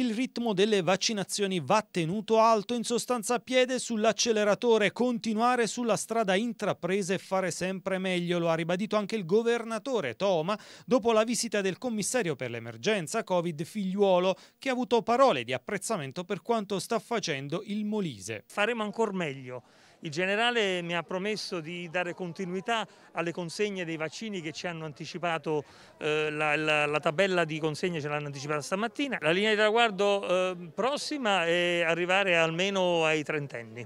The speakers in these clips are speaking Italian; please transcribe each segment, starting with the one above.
Il ritmo delle vaccinazioni va tenuto alto, in sostanza piede sull'acceleratore, continuare sulla strada intrapresa e fare sempre meglio, lo ha ribadito anche il governatore Toma dopo la visita del commissario per l'emergenza Covid Figliuolo, che ha avuto parole di apprezzamento per quanto sta facendo il Molise. Faremo ancora meglio il generale mi ha promesso di dare continuità alle consegne dei vaccini che ci hanno anticipato, eh, la, la, la, tabella di consegne ce l'hanno anticipata stamattina. La linea di traguardo eh, prossima è arrivare almeno ai trentenni.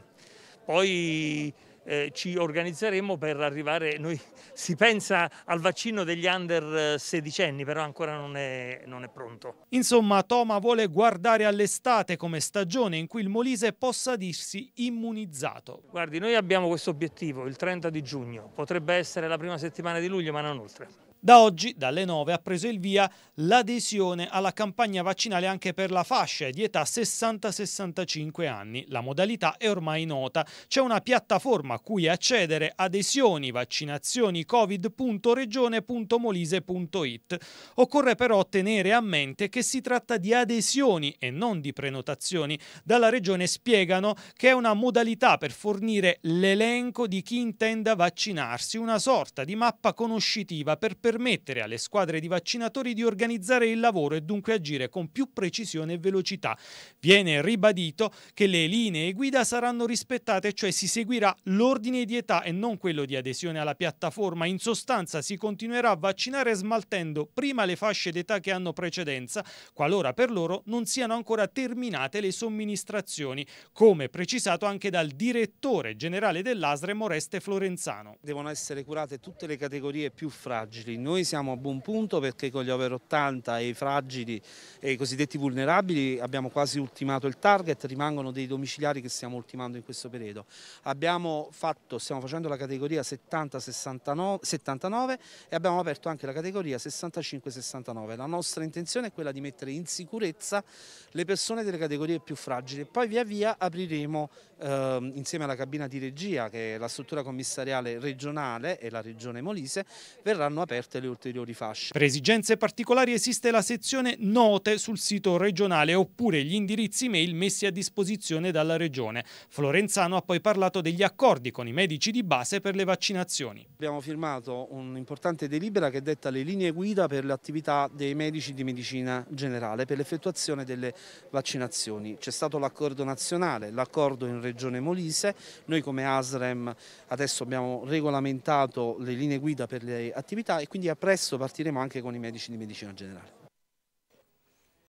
Poi eh, ci organizzeremo per arrivare, noi si pensa al vaccino degli under eh, sedicenni, però ancora non è, non è pronto. Insomma, Toma vuole guardare all'estate come stagione in cui il Molise possa dirsi immunizzato. Guardi, noi abbiamo questo obiettivo, il 30 di giugno, potrebbe essere la prima settimana di luglio, ma non oltre. Da oggi, dalle 9, ha preso il via l'adesione alla campagna vaccinale anche per la fascia di età 60-65 anni. La modalità è ormai nota. C'è una piattaforma a cui accedere adesioni vaccinazioni covid.regione.molise.it. Occorre però tenere a mente che si tratta di adesioni e non di prenotazioni. Dalla regione spiegano che è una modalità per fornire l'elenco di chi intenda vaccinarsi, una sorta di mappa conoscitiva per permettere permettere alle squadre di vaccinatori di organizzare il lavoro e dunque agire con più precisione e velocità. Viene ribadito che le linee guida saranno rispettate, cioè si seguirà l'ordine di età e non quello di adesione alla piattaforma. In sostanza si continuerà a vaccinare smaltendo prima le fasce d'età che hanno precedenza, qualora per loro non siano ancora terminate le somministrazioni, come precisato anche dal direttore generale dell'ASRE Moreste Florenzano. Devono essere curate tutte le categorie più fragili, noi siamo a buon punto perché con gli over 80 e i fragili e i cosiddetti vulnerabili abbiamo quasi ultimato il target, rimangono dei domiciliari che stiamo ultimando in questo periodo. Abbiamo fatto, stiamo facendo la categoria 70-79 e abbiamo aperto anche la categoria 65-69. La nostra intenzione è quella di mettere in sicurezza le persone delle categorie più fragili. e Poi via via apriremo eh, insieme alla cabina di regia che è la struttura commissariale regionale e la regione Molise verranno aperte aperte le ulteriori fasce. Per esigenze particolari esiste la sezione note sul sito regionale oppure gli indirizzi mail messi a disposizione dalla regione. Florenzano ha poi parlato degli accordi con i medici di base per le vaccinazioni. Abbiamo firmato un'importante delibera che detta le linee guida per l'attività dei medici di medicina generale per l'effettuazione delle vaccinazioni. C'è stato l'accordo nazionale, l'accordo in regione Molise, noi come ASREM adesso abbiamo regolamentato le linee guida per le attività e quindi quindi a presto partiremo anche con i medici di medicina generale.